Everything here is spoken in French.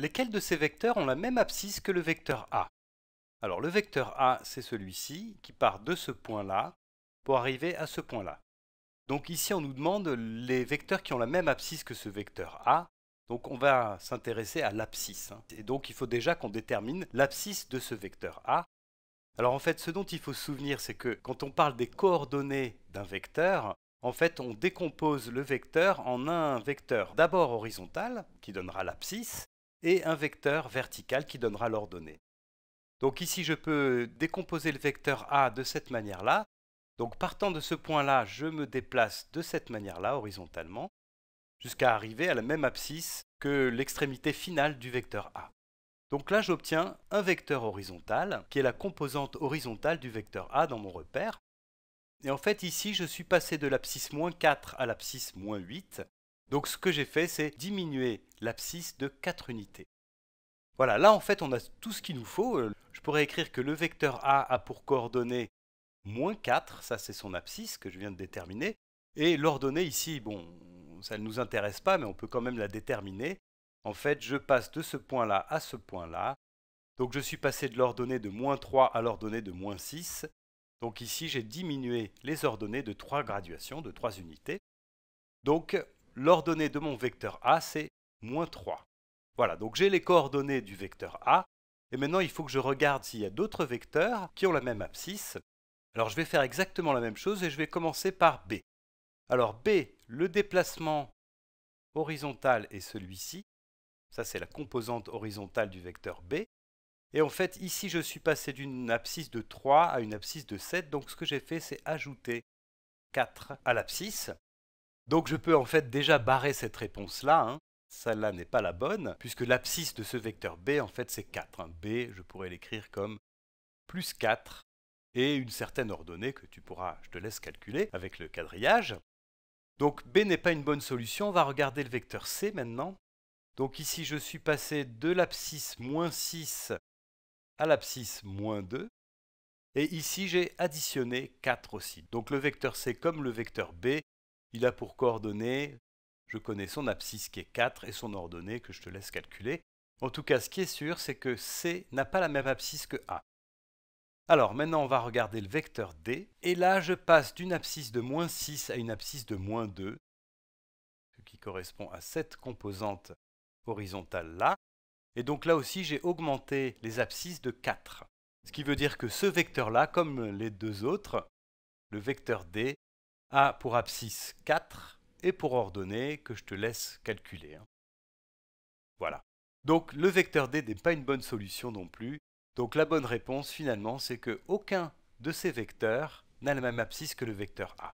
lesquels de ces vecteurs ont la même abscisse que le vecteur A. Alors le vecteur A, c'est celui-ci qui part de ce point-là pour arriver à ce point-là. Donc ici, on nous demande les vecteurs qui ont la même abscisse que ce vecteur A. Donc on va s'intéresser à l'abscisse. Hein. Et donc il faut déjà qu'on détermine l'abscisse de ce vecteur A. Alors en fait, ce dont il faut se souvenir, c'est que quand on parle des coordonnées d'un vecteur, en fait, on décompose le vecteur en un vecteur d'abord horizontal, qui donnera l'abscisse, et un vecteur vertical qui donnera l'ordonnée. Donc ici, je peux décomposer le vecteur A de cette manière-là. Donc partant de ce point-là, je me déplace de cette manière-là, horizontalement, jusqu'à arriver à la même abscisse que l'extrémité finale du vecteur A. Donc là, j'obtiens un vecteur horizontal, qui est la composante horizontale du vecteur A dans mon repère. Et en fait, ici, je suis passé de l'abscisse moins 4 à l'abscisse moins 8, donc ce que j'ai fait, c'est diminuer l'abscisse de 4 unités. Voilà, là en fait on a tout ce qu'il nous faut. Euh, je pourrais écrire que le vecteur A a pour coordonnée moins 4, ça c'est son abscisse que je viens de déterminer, et l'ordonnée ici, bon, ça ne nous intéresse pas, mais on peut quand même la déterminer. En fait, je passe de ce point-là à ce point-là, donc je suis passé de l'ordonnée de moins 3 à l'ordonnée de moins 6, donc ici j'ai diminué les ordonnées de 3 graduations, de 3 unités. Donc l'ordonnée de mon vecteur A, c'est moins 3. Voilà, donc j'ai les coordonnées du vecteur A, et maintenant il faut que je regarde s'il y a d'autres vecteurs qui ont la même abscisse. Alors je vais faire exactement la même chose et je vais commencer par B. Alors B, le déplacement horizontal est celui-ci. Ça c'est la composante horizontale du vecteur B. Et en fait, ici, je suis passé d'une abscisse de 3 à une abscisse de 7. Donc, ce que j'ai fait, c'est ajouter 4 à l'abscisse. Donc je peux en fait déjà barrer cette réponse-là. Hein. Celle-là n'est pas la bonne, puisque l'abscisse de ce vecteur b, en fait, c'est 4. Hein. b, je pourrais l'écrire comme plus 4 et une certaine ordonnée que tu pourras, je te laisse calculer avec le quadrillage. Donc B n'est pas une bonne solution, on va regarder le vecteur C maintenant. Donc ici je suis passé de l'abscisse moins 6 à l'abscisse moins 2. Et ici j'ai additionné 4 aussi. Donc le vecteur C comme le vecteur B il a pour coordonnées, je connais son abscisse qui est 4 et son ordonnée que je te laisse calculer. En tout cas, ce qui est sûr, c'est que C n'a pas la même abscisse que A. Alors maintenant, on va regarder le vecteur D. Et là, je passe d'une abscisse de moins 6 à une abscisse de moins 2, ce qui correspond à cette composante horizontale là. Et donc là aussi, j'ai augmenté les abscisses de 4. Ce qui veut dire que ce vecteur-là, comme les deux autres, le vecteur D a pour abscisse 4 et pour ordonnée, que je te laisse calculer. Hein. Voilà. Donc le vecteur D n'est pas une bonne solution non plus. Donc la bonne réponse finalement c'est que aucun de ces vecteurs n'a la même abscisse que le vecteur A.